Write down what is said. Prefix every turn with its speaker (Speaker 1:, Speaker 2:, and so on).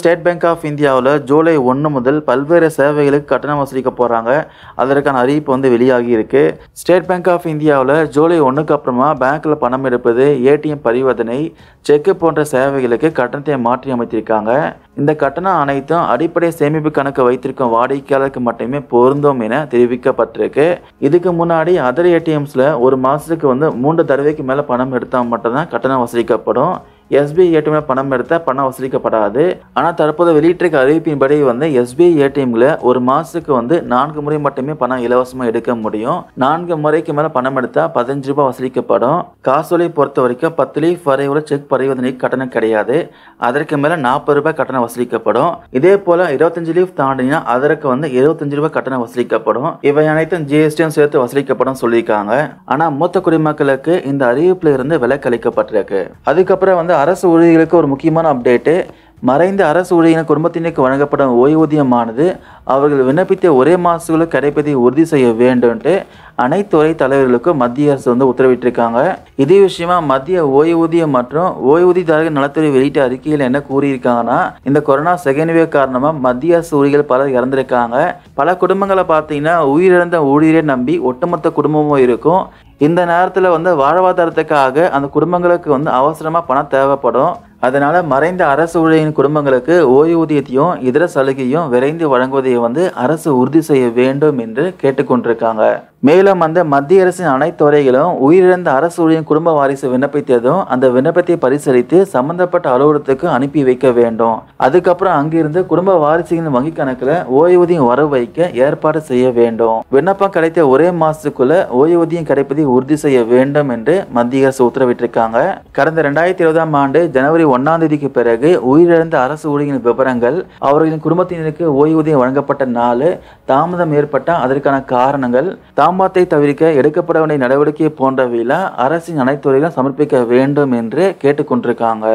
Speaker 1: state bank of இந்தியாவில் ஜூலை ஒன்று முதல் பல்வேறு சேவைகளுக்கு கட்டணம் வசூலிக்க போகிறாங்க அதற்கான அறிவிப்பு வந்து வெளியாகி இருக்கு ஸ்டேட் பேங்க் ஆஃப் இந்தியாவில் ஜூலை ஒன்றுக்கு அப்புறமா பேங்க்கில் பணம் எடுப்பது ஏடிஎம் பரிவர்த்தனை செக்கு போன்ற சேவைகளுக்கு கட்டணத்தை மாற்றி அமைத்திருக்காங்க இந்த கட்டணம் அனைத்தும் அடிப்படை சேமிப்பு கணக்கு வைத்திருக்கும் வாடிக்கையாளருக்கு மட்டுமே பொருந்தும் என தெரிவிக்கப்பட்டிருக்கு இதுக்கு முன்னாடி அதர் ஏடிஎம்ஸில் ஒரு மாதத்துக்கு வந்து மூன்று தடவைக்கு மேலே பணம் எடுத்தால் மட்டும்தான் கட்டணம் வசூலிக்கப்படும் எஸ்பிஐ ஏடிஎம்ல பணம் எடுத்த பணம் வசூலிக்கப்படாது ஆனால் தற்போது வெளியிட்டிருக்க அறிவிப்பின்படி வந்து எஸ்பிஐ ஏடிஎம்ல ஒரு மாதத்துக்கு வந்து நான்கு முறை மட்டுமே பணம் இலவசமாக எடுக்க முடியும் நான்கு முறைக்கு மேலே பணம் எடுத்தால் பதினஞ்சு ரூபாய் வசூலிக்கப்படும் காசோலை பொறுத்த வரைக்கும் பத்து லீஃப் வரை உள்ள செக் பரிவர்த்தனைக்கு கட்டணம் கிடையாது அதற்கு மேல நாற்பது ரூபாய் கட்டணம் வசூலிக்கப்படும் இதே போல் இருபத்தஞ்சு லீஃப் தாண்டினா அதற்கு வந்து இருபத்தஞ்சு ரூபாய் கட்டணம் வசூலிக்கப்படும் இவை அனைத்தும் ஜிஎஸ்டியும் சேர்த்து வசூலிக்கப்படும் சொல்லியிருக்காங்க ஆனால் மூத்த குடிமக்களுக்கு இந்த அறிவிப்பில் இருந்து விலக்கு அளிக்கப்பட்டிருக்கு அதுக்கப்புறம் வந்து அரசு ஊழியர்களுக்கு ஒரு முக்கியமான அப்டேட்டு மறைந்த அரசு ஊழியர்கள் குடும்பத்தினருக்கு வழங்கப்படும் ஓய்வூதியமானது அவர்கள் விண்ணப்பித்த ஒரே மாதத்துக்குள் கிடைப்பதை உறுதி செய்ய வேண்டும்ட்டு துறை தலைவர்களுக்கும் மத்திய அரசு வந்து உத்தரவிட்டிருக்காங்க இதே விஷயமா மத்திய ஓய்வூதியம் மற்றும் ஓய்வூதியதாரர்கள் நலத்துறை வெளியிட்ட அறிக்கையில் என்ன கூறியிருக்காங்கன்னா இந்த கொரோனா செகண்ட் வேவ் காரணமாக மத்திய அரசு ஊழியர்கள் பலர் இறந்திருக்காங்க பல குடும்பங்களை பார்த்தீங்கன்னா உயிரிழந்த ஊழியரை நம்பி ஒட்டுமொத்த குடும்பமும் இருக்கும் இந்த நேரத்தில் வந்து வாழ்வாதாரத்துக்காக அந்த குடும்பங்களுக்கு வந்து அவசரமாக பணம் தேவைப்படும் அதனால் மறைந்த அரசு ஊழியரின் குடும்பங்களுக்கு ஓய்வூதியத்தையும் இதர சலுகையும் விரைந்து வழங்குவதை வந்து அரசு உறுதி செய்ய வேண்டும் என்று கேட்டுக்கொண்டிருக்காங்க மேலும் அந்த மத்திய அரசின் அனைத்து துறைகளும் உயிரிழந்த அரசு ஊழியர் குடும்ப வாரிசு விண்ணப்பித்ததும் அந்த விண்ணப்பத்தை பரிசீலித்து சம்பந்தப்பட்ட அலுவலகத்துக்கு அனுப்பி வைக்க வேண்டும் அதுக்கப்புறம் அங்கிருந்து குடும்ப வாரிசுகளின் வங்கி கணக்குல ஓய்வூதியம் வரவு வைக்க ஏற்பாடு செய்ய வேண்டும் விண்ணப்பம் கிடைத்த ஒரே மாசத்துக்குள்ள ஓய்வூதியம் கிடைப்பதை உறுதி செய்ய வேண்டும் என்று மத்திய அரசு உத்தரவிட்டிருக்காங்க கடந்த இரண்டாயிரத்தி இருபதாம் ஆண்டு ஜனவரி ஒன்னாம் தேதிக்கு பிறகு உயிரிழந்த அரசு ஊழியர்களின் விவரங்கள் அவர்களின் குடும்பத்தினருக்கு ஓய்வூதியம் வழங்கப்பட்ட நாள் தாமதம் ஏற்பட்ட அதற்கான காரணங்கள் தாம் தாமத்தை தவிர்க்க எடுக்கப்பட வேண்டிய நடவடிக்கை போன்றவையில அரசின் அனைத்துறையிலும் சமர்ப்பிக்க வேண்டும் என்று கேட்டுக்கொண்டிருக்காங்க